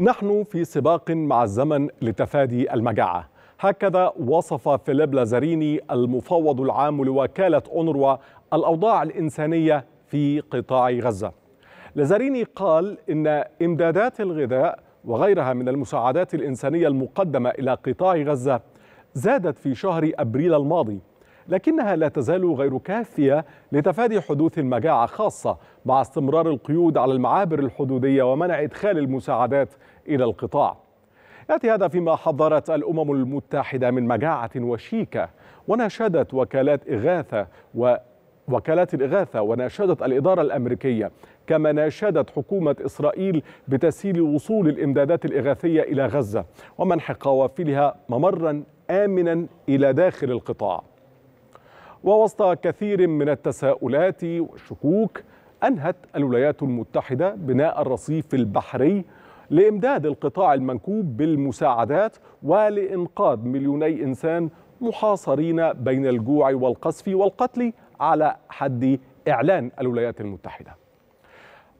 نحن في سباق مع الزمن لتفادي المجاعة هكذا وصف فيليب لازاريني المفوض العام لوكالة أونروا الأوضاع الإنسانية في قطاع غزة لازاريني قال إن إمدادات الغذاء وغيرها من المساعدات الإنسانية المقدمة إلى قطاع غزة زادت في شهر أبريل الماضي لكنها لا تزال غير كافية لتفادي حدوث المجاعة خاصة مع استمرار القيود على المعابر الحدودية ومنع إدخال المساعدات إلى القطاع يأتي هذا فيما حذرت الأمم المتحدة من مجاعة وشيكة وناشدت وكالات إغاثة و وكالات الإغاثة وناشدت الإدارة الأمريكية كما ناشدت حكومة إسرائيل بتسهيل وصول الإمدادات الإغاثية إلى غزة ومنح قوافلها ممرا آمنا إلى داخل القطاع ووسط كثير من التساؤلات والشكوك أنهت الولايات المتحدة بناء الرصيف البحري لإمداد القطاع المنكوب بالمساعدات ولإنقاذ مليوني إنسان محاصرين بين الجوع والقصف والقتل على حد إعلان الولايات المتحدة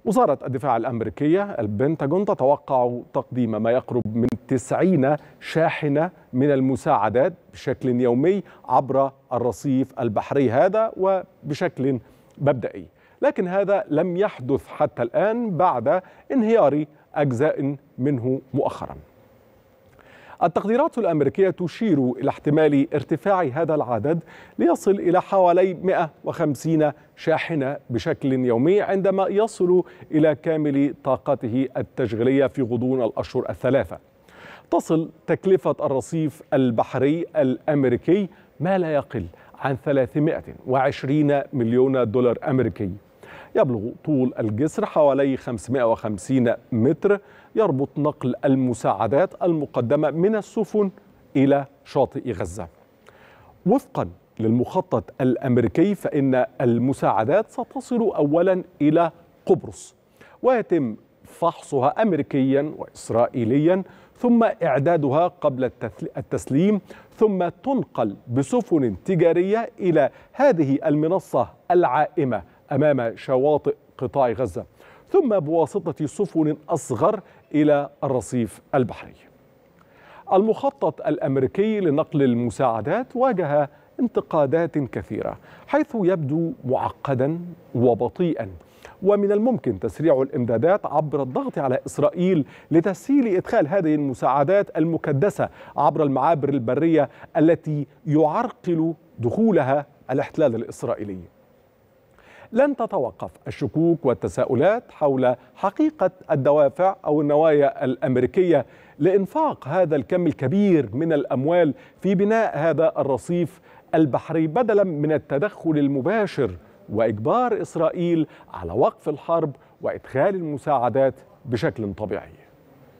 وزارة الدفاع الأمريكية البنتاجون تتوقع تقديم ما يقرب من 90 شاحنة من المساعدات بشكل يومي عبر الرصيف البحري هذا وبشكل مبدئي لكن هذا لم يحدث حتى الآن بعد انهيار أجزاء منه مؤخراً التقديرات الأمريكية تشير إلى احتمال ارتفاع هذا العدد ليصل إلى حوالي 150 شاحنة بشكل يومي عندما يصل إلى كامل طاقته التشغيلية في غضون الأشهر الثلاثة تصل تكلفة الرصيف البحري الأمريكي ما لا يقل عن 320 مليون دولار أمريكي يبلغ طول الجسر حوالي 550 متر يربط نقل المساعدات المقدمة من السفن إلى شاطئ غزة وفقا للمخطط الأمريكي فإن المساعدات ستصل أولا إلى قبرص ويتم فحصها أمريكيا وإسرائيليا ثم إعدادها قبل التسليم ثم تنقل بسفن تجارية إلى هذه المنصة العائمة أمام شواطئ قطاع غزة ثم بواسطة سفن أصغر إلى الرصيف البحري المخطط الأمريكي لنقل المساعدات واجه انتقادات كثيرة حيث يبدو معقدا وبطيئا ومن الممكن تسريع الامدادات عبر الضغط على اسرائيل لتسهيل ادخال هذه المساعدات المكدسه عبر المعابر البريه التي يعرقل دخولها الاحتلال الاسرائيلي لن تتوقف الشكوك والتساؤلات حول حقيقة الدوافع أو النوايا الأمريكية لإنفاق هذا الكم الكبير من الأموال في بناء هذا الرصيف البحري بدلا من التدخل المباشر وإجبار إسرائيل على وقف الحرب وإدخال المساعدات بشكل طبيعي